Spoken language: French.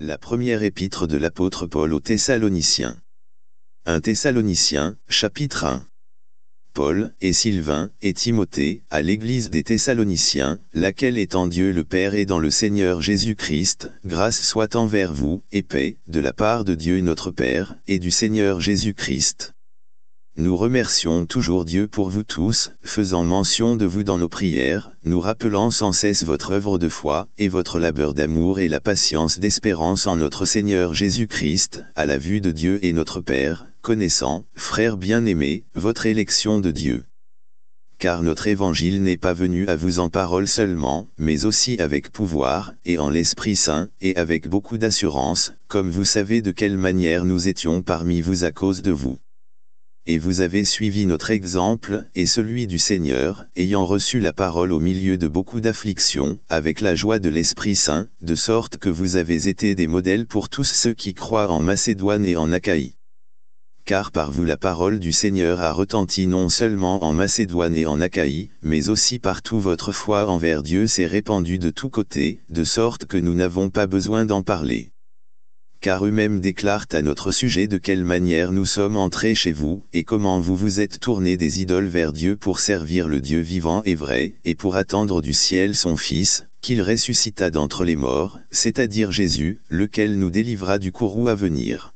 la première épître de l'apôtre Paul aux Thessaloniciens. 1 Thessaloniciens, chapitre 1. Paul, et Sylvain, et Timothée, à l'église des Thessaloniciens, laquelle est en Dieu le Père et dans le Seigneur Jésus-Christ, grâce soit envers vous, et paix, de la part de Dieu notre Père, et du Seigneur Jésus-Christ. Nous remercions toujours Dieu pour vous tous, faisant mention de vous dans nos prières, nous rappelant sans cesse votre œuvre de foi, et votre labeur d'amour et la patience d'espérance en notre Seigneur Jésus-Christ, à la vue de Dieu et notre Père, connaissant, frères bien-aimés, votre élection de Dieu car notre évangile n'est pas venu à vous en parole seulement, mais aussi avec pouvoir, et en l'Esprit Saint, et avec beaucoup d'assurance, comme vous savez de quelle manière nous étions parmi vous à cause de vous et vous avez suivi notre exemple et celui du Seigneur, ayant reçu la parole au milieu de beaucoup d'afflictions, avec la joie de l'Esprit Saint, de sorte que vous avez été des modèles pour tous ceux qui croient en Macédoine et en Achaïe. Car par vous la parole du Seigneur a retenti non seulement en Macédoine et en Achaïe, mais aussi partout votre foi envers Dieu s'est répandue de tous côtés, de sorte que nous n'avons pas besoin d'en parler car eux-mêmes déclarent à notre sujet de quelle manière nous sommes entrés chez vous, et comment vous vous êtes tournés des idoles vers Dieu pour servir le Dieu vivant et vrai, et pour attendre du ciel son Fils, qu'il ressuscita d'entre les morts, c'est-à-dire Jésus, lequel nous délivra du courroux à venir.